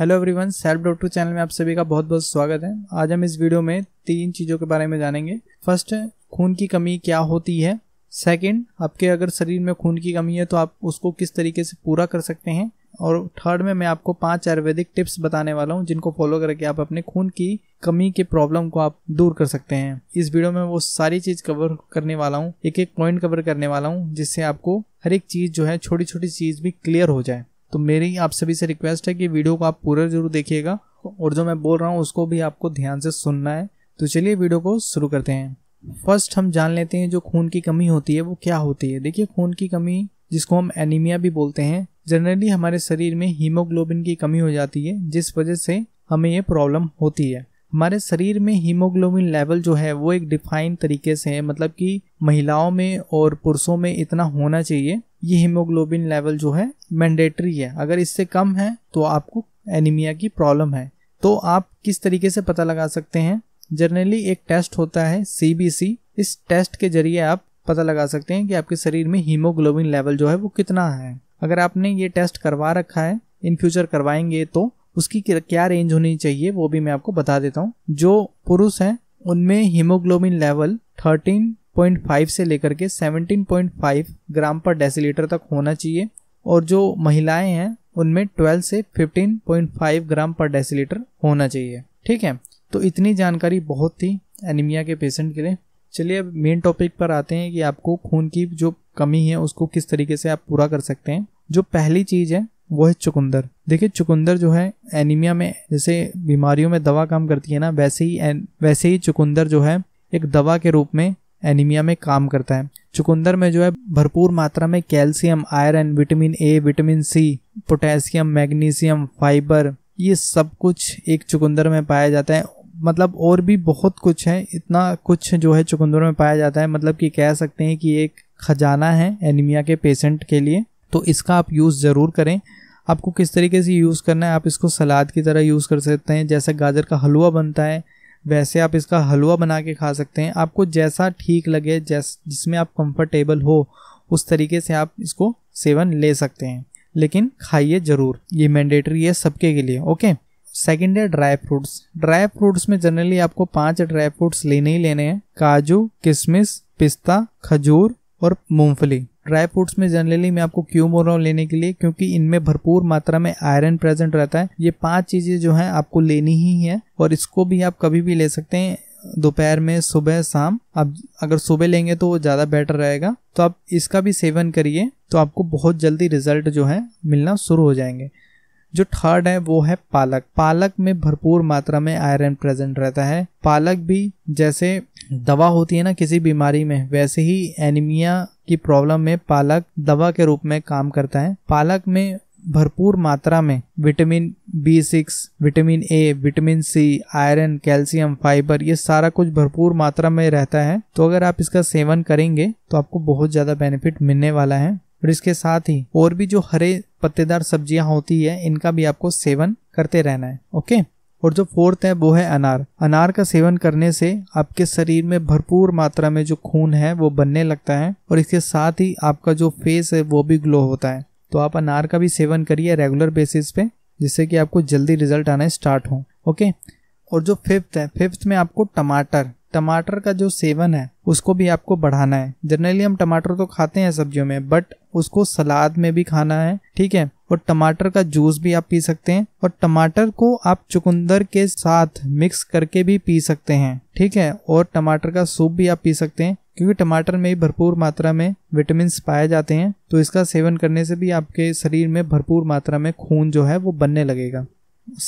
hello everyone self dot two channel में आप सभी का बहुत बहुत स्वागत है आज हम इस वीडियो में तीन चीज़ों के बारे में जानेंगे फर्स्ट खून की कमी क्या होती है सेकंड आपके अगर शरीर में खून की कमी है तो आप उसको किस तरीके से पूरा कर सकते हैं और थर्ड में मैं आपको पांच आयुर्वेदिक टिप्स बताने वाला हूं जिनको फॉलो करके आप अपने खून की कमी के प्रॉब्लम को आप दूर कर सकते हैं इस वीडियो में वो सारी चीज कवर करने वाला हूं एक एक पॉइंट कवर करने वाला हूं जिससे आपको हर एक चीज जो है छोटी छोटी चीज भी क्लियर हो जाए तो मेरी आप सभी से रिक्वेस्ट है कि वीडियो को आप पूरा जरूर देखिएगा और जो मैं बोल रहा हूँ उसको भी आपको ध्यान से सुनना है तो चलिए वीडियो को शुरू करते हैं फर्स्ट हम जान लेते हैं जो खून की कमी होती है वो क्या होती है देखिए खून की कमी जिसको हम एनीमिया भी बोलते हैं जनरली हमारे शरीर में हीमोग्लोबिन की कमी हो जाती है जिस वजह से हमें ये प्रॉब्लम होती है हमारे शरीर में हीमोग्लोबिन लेवल जो है वो एक डिफाइन तरीके से है मतलब कि महिलाओं में और पुरुषों में इतना होना चाहिए ये हीमोग्लोबिन लेवल जो है मैंडेटरी है अगर इससे कम है तो आपको एनीमिया की प्रॉब्लम है तो आप किस तरीके से पता लगा सकते हैं जनरली एक टेस्ट होता है सी इस टेस्ट के जरिए आप पता लगा सकते हैं कि आपके शरीर में हीमोग्लोबिन लेवल जो है वो कितना है अगर आपने ये टेस्ट करवा रखा है इन फ्यूचर करवाएंगे तो उसकी क्या रेंज होनी चाहिए वो भी मैं आपको बता देता हूँ जो पुरुष हैं उनमें हीमोग्लोबिन लेवल 13.5 से लेकर के 17.5 ग्राम पर डेसीलीटर तक होना चाहिए और जो महिलाएं हैं उनमें 12 से 15.5 ग्राम पर डेसीलीटर होना चाहिए ठीक है तो इतनी जानकारी बहुत थी एनीमिया के पेशेंट के लिए चलिए अब मेन टॉपिक पर आते हैं कि आपको खून की जो कमी है उसको किस तरीके से आप पूरा कर सकते हैं जो पहली चीज़ है वो है चुकंदर देखिए चुकंदर जो है एनीमिया में जैसे बीमारियों में दवा काम करती है ना वैसे ही वैसे ही चुकंदर जो है एक दवा के रूप में एनीमिया में काम करता है चुकंदर में जो है भरपूर मात्रा में calcium iron vitamin A vitamin C potassium magnesium fibre ये सब कुछ एक चुकंदर में पाया जाता है मतलब और भी बहुत कुछ है इतना कुछ जो है चुकंदर में पाया जाता है मतलब कि कह सकते हैं कि एक खजाना है एनीमिया के पेशेंट के लिए तो इसका आप यूज़ ज़रूर करें आपको किस तरीके से यूज़ करना है आप इसको सलाद की तरह यूज़ कर सकते हैं जैसे गाजर का हलवा बनता है वैसे आप इसका हलवा बना के खा सकते हैं आपको जैसा ठीक लगे जैस जिसमें आप कंफर्टेबल हो उस तरीके से आप इसको सेवन ले सकते हैं लेकिन खाइए ज़रूर ये मैंडेटरी है सबके के लिए ओके सेकेंड है ड्राई फ्रूट्स ड्राई फ्रूट्स में जनरली आपको पांच ड्राई फ्रूट्स लेने ही लेने हैं काजू किशमिश पिस्ता खजूर और मूंगफली ड्राई फ्रूट्स में जनरली मैं आपको क्यों बोल रहा हूँ लेने के लिए क्योंकि इनमें भरपूर मात्रा में आयरन प्रेजेंट रहता है ये पांच चीज़ें जो हैं आपको लेनी ही है और इसको भी आप कभी भी ले सकते हैं दोपहर में सुबह शाम आप अगर सुबह लेंगे तो वो ज़्यादा बेटर रहेगा तो आप इसका भी सेवन करिए तो आपको बहुत जल्दी रिजल्ट जो है मिलना शुरू हो जाएंगे जो थर्ड है वो है पालक पालक में भरपूर मात्रा में आयरन प्रेजेंट रहता है पालक भी जैसे दवा होती है ना किसी बीमारी में वैसे ही एनीमिया की प्रॉब्लम में पालक दवा के रूप में काम करता है पालक में भरपूर मात्रा में vitamin B six vitamin A vitamin C iron calcium fibre ये सारा कुछ भरपूर मात्रा में रहता है तो अगर आप इसका सेवन करेंगे तो आपको बहुत ज़्यादा बेनिफिट मिलने वाला है और इसके साथ ही और भी जो हरे पत्तेदार सब्जियां होती है इनका भी आपको सेवन करते रहना है ओके और जो फोर्थ है वो है अनार अनार का सेवन करने से आपके शरीर में भरपूर मात्रा में जो खून है वो बनने लगता है और इसके साथ ही आपका जो फेस है वो भी ग्लो होता है तो आप अनार का भी सेवन करिए रेगुलर बेसिस पे जिससे कि आपको जल्दी रिजल्ट आना स्टार्ट हो ओके और जो फिफ्थ है फिफ्थ में आपको टमाटर टमाटर का जो सेवन है उसको भी आपको बढ़ाना है जनरली हम टमाटर तो खाते हैं सब्जियों में बट उसको सलाद में भी खाना है ठीक है और टमाटर का जूस भी आप पी सकते हैं और टमाटर को आप चुकंदर के साथ मिक्स करके भी पी सकते हैं ठीक है और टमाटर का सूप भी आप पी सकते हैं क्योंकि टमाटर में भरपूर मात्रा में विटामिन पाए जाते हैं तो इसका सेवन करने से भी आपके शरीर में भरपूर मात्रा में खून जो है वो बनने लगेगा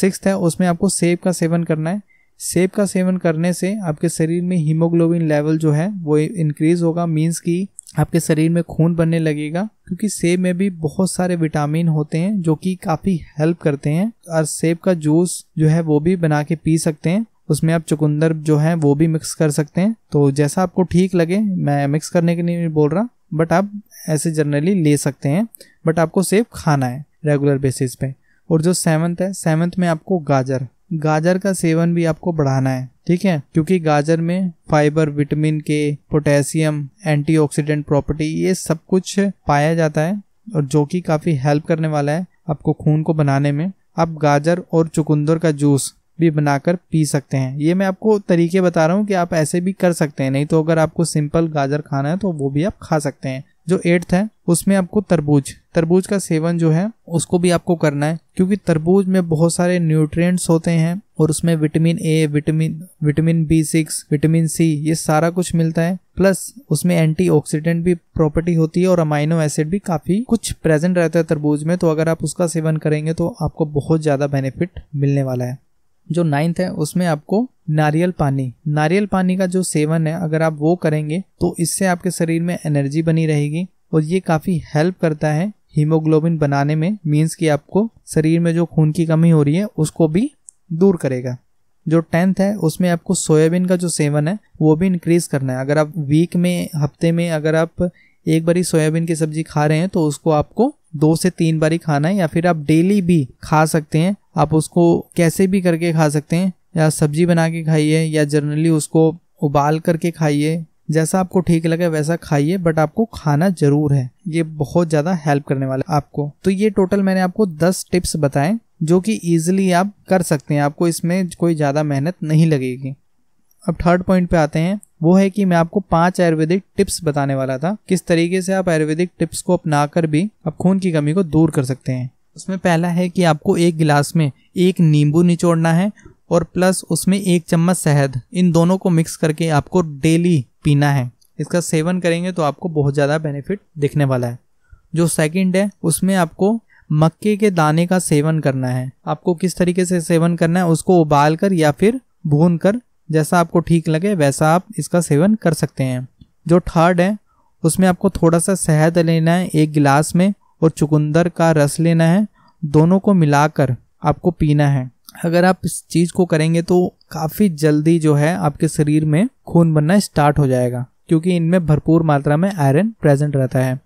सिक्स है उसमें आपको सेब का सेवन करना है सेब का सेवन करने से आपके शरीर में हीमोग्लोबिन लेवल जो है वो इंक्रीज होगा मीन्स कि आपके शरीर में खून बनने लगेगा क्योंकि सेब में भी बहुत सारे विटामिन होते हैं जो कि काफ़ी हेल्प करते हैं और सेब का जूस जो है वो भी बना के पी सकते हैं उसमें आप चुकंदर जो है वो भी मिक्स कर सकते हैं तो जैसा आपको ठीक लगे मैं मिक्स करने के लिए बोल रहा बट आप ऐसे जनरली ले सकते हैं बट आपको सेब खाना है रेगुलर बेसिस पे और जो सेवंथ है सेवंथ में आपको गाजर गाजर का सेवन भी आपको बढ़ाना है ठीक है क्योंकि गाजर में fibre vitamin K potassium antioxidant property ये सब कुछ पाया जाता है और जो कि काफ़ी हेल्प करने वाला है आपको खून को बनाने में आप गाजर और चुकंदर का जूस भी बनाकर पी सकते हैं ये मैं आपको तरीके बता रहा हूँ कि आप ऐसे भी कर सकते हैं नहीं तो अगर आपको सिंपल गाजर खाना है तो वो भी आप खा सकते हैं जो एट्थ है उसमें आपको तरबूज तरबूज का सेवन जो है उसको भी आपको करना है क्योंकि तरबूज में बहुत सारे न्यूट्रिएंट्स होते हैं और उसमें vitamin A vitamin vitamin B six vitamin C ये सारा कुछ मिलता है प्लस उसमें एंटीऑक्सीडेंट भी प्रॉपर्टी होती है और अमाइनो एसिड भी काफ़ी कुछ प्रेजेंट रहता है तरबूज में तो अगर आप उसका सेवन करेंगे तो आपको बहुत ज़्यादा बेनिफिट मिलने वाला है जो नाइन्थ है उसमें आपको नारियल पानी नारियल पानी का जो सेवन है अगर आप वो करेंगे तो इससे आपके शरीर में एनर्जी बनी रहेगी और ये काफ़ी हेल्प करता है हीमोग्लोबिन बनाने में मीन्स कि आपको शरीर में जो खून की कमी हो रही है उसको भी दूर करेगा जो टेंथ है उसमें आपको सोयाबीन का जो सेवन है वो भी इंक्रीज़ करना है अगर आप वीक में हफ्ते में अगर आप एक बारी सोयाबीन की सब्जी खा रहे हैं तो उसको आपको दो से तीन बारी खाना है या फिर आप डेली भी खा सकते हैं आप उसको कैसे भी करके खा सकते हैं या सब्जी बना के खाइए या जनरली उसको उबाल करके खाइए जैसा आपको ठीक लगे वैसा खाइए बट आपको खाना जरूर है ये बहुत ज़्यादा हेल्प करने वाला है आपको तो ये टोटल मैंने आपको दस टिप्स बताए जो कि इजिली आप कर सकते हैं आपको इसमें कोई ज़्यादा मेहनत नहीं लगेगी अब थर्ड पॉइंट पे आते हैं वो है कि मैं आपको पांच आयुर्वेदिक टिप्स बताने वाला था किस तरीके से आप आयुर्वेदिक टिप्स को अपना कर भी आप खून की कमी को दूर कर सकते हैं उसमें पहला है कि आपको एक गिलास में एक नींबू निचोड़ना है और प्लस उसमें एक चम्मच शहद इन दोनों को मिक्स करके आपको डेली पीना है इसका सेवन करेंगे तो आपको बहुत ज़्यादा बेनिफिट दिखने वाला है जो सेकंड है उसमें आपको मक्के के दाने का सेवन करना है आपको किस तरीके से सेवन करना है उसको उबाल कर या फिर भून कर जैसा आपको ठीक लगे वैसा आप इसका सेवन कर सकते हैं जो थर्ड है उसमें आपको थोड़ा सा शहद लेना है एक गिलास में और चुकंदर का रस लेना है दोनों को मिलाकर आपको पीना है अगर आप इस चीज़ को करेंगे तो काफ़ी जल्दी जो है आपके शरीर में खून बनना स्टार्ट हो जाएगा क्योंकि इनमें भरपूर मात्रा में आयरन प्रेजेंट रहता है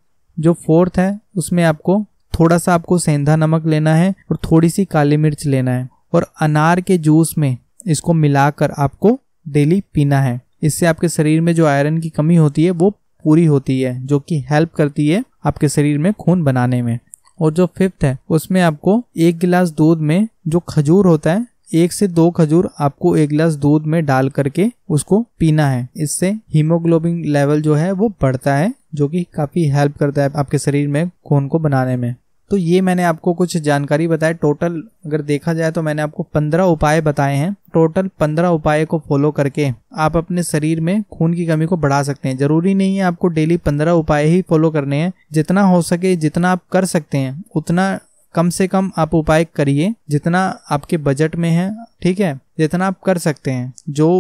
जो फोर्थ है उसमें आपको थोड़ा सा आपको सेंधा नमक लेना है और थोड़ी सी काली मिर्च लेना है और अनार के जूस में इसको मिलाकर आपको डेली पीना है इससे आपके शरीर में जो आयरन की कमी होती है वो पूरी होती है जो कि हेल्प करती है आपके शरीर में खून बनाने में और जो फिफ्थ है उसमें आपको एक गिलास दूध में जो खजूर होता है एक से दो खजूर आपको एक गिलास दूध में डाल करके उसको पीना है इससे हीमोग्लोबिन लेवल जो है वो बढ़ता है जो कि काफी हेल्प करता है आपके शरीर में खून को बनाने में तो ये मैंने आपको कुछ जानकारी बताई टोटल अगर देखा जाए तो मैंने आपको पंद्रह उपाय बताए हैं टोटल पंद्रह उपाय को फॉलो करके आप अपने शरीर में खून की कमी को बढ़ा सकते हैं जरूरी नहीं है आपको डेली पंद्रह उपाय ही फॉलो करने हैं जितना हो सके जितना आप कर सकते हैं उतना कम से कम आप उपाय करिए जितना आपके बजट में है ठीक है जितना आप कर सकते हैं जो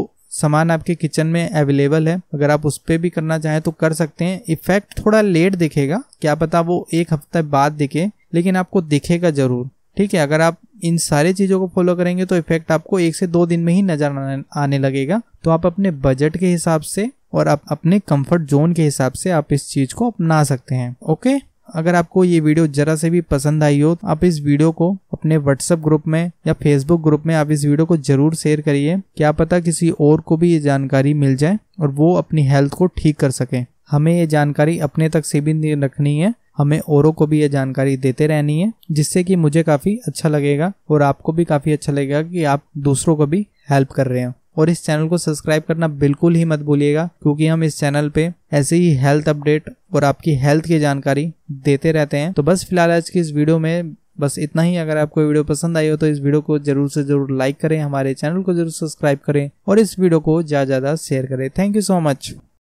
सामान आपके किचन में अवेलेबल है अगर आप उस पर भी करना चाहें तो कर सकते हैं इफेक्ट थोड़ा लेट दिखेगा क्या पता वो एक हफ्ते बाद दिखे लेकिन आपको दिखेगा ज़रूर ठीक है अगर आप इन सारी चीज़ों को फॉलो करेंगे तो इफेक्ट आपको एक से दो दिन में ही नज़र आने लगेगा तो आप अपने बजट के हिसाब से और आप अपने कंफर्ट जोन के हिसाब से आप इस चीज़ को अपना सकते हैं ओके अगर आपको ये वीडियो जरा से भी पसंद आई हो तो आप इस वीडियो को अपने व्हाट्सएप ग्रुप में या फेसबुक ग्रुप में आप इस वीडियो को जरूर शेयर करिए क्या पता किसी और को भी ये जानकारी मिल जाए और वो अपनी हेल्थ को ठीक कर सके हमें ये जानकारी अपने तक सीमित रखनी है हमें औरों को भी ये जानकारी देते रहनी है जिससे कि मुझे काफ़ी अच्छा लगेगा और आपको भी काफ़ी अच्छा लगेगा कि आप दूसरों को भी हेल्प कर रहे हैं और इस चैनल को सब्सक्राइब करना बिल्कुल ही मत भूलिएगा क्योंकि हम इस चैनल पे ऐसे ही हेल्थ अपडेट और आपकी हेल्थ की जानकारी देते रहते हैं तो बस फिलहाल आज की इस वीडियो में बस इतना ही अगर आपको वीडियो पसंद आई हो तो इस वीडियो को जरूर से जरूर लाइक करें हमारे चैनल को जरूर सब्सक्राइब करें और इस वीडियो को ज़्यादा ज़्यादा शेयर करें थैंक यू सो मच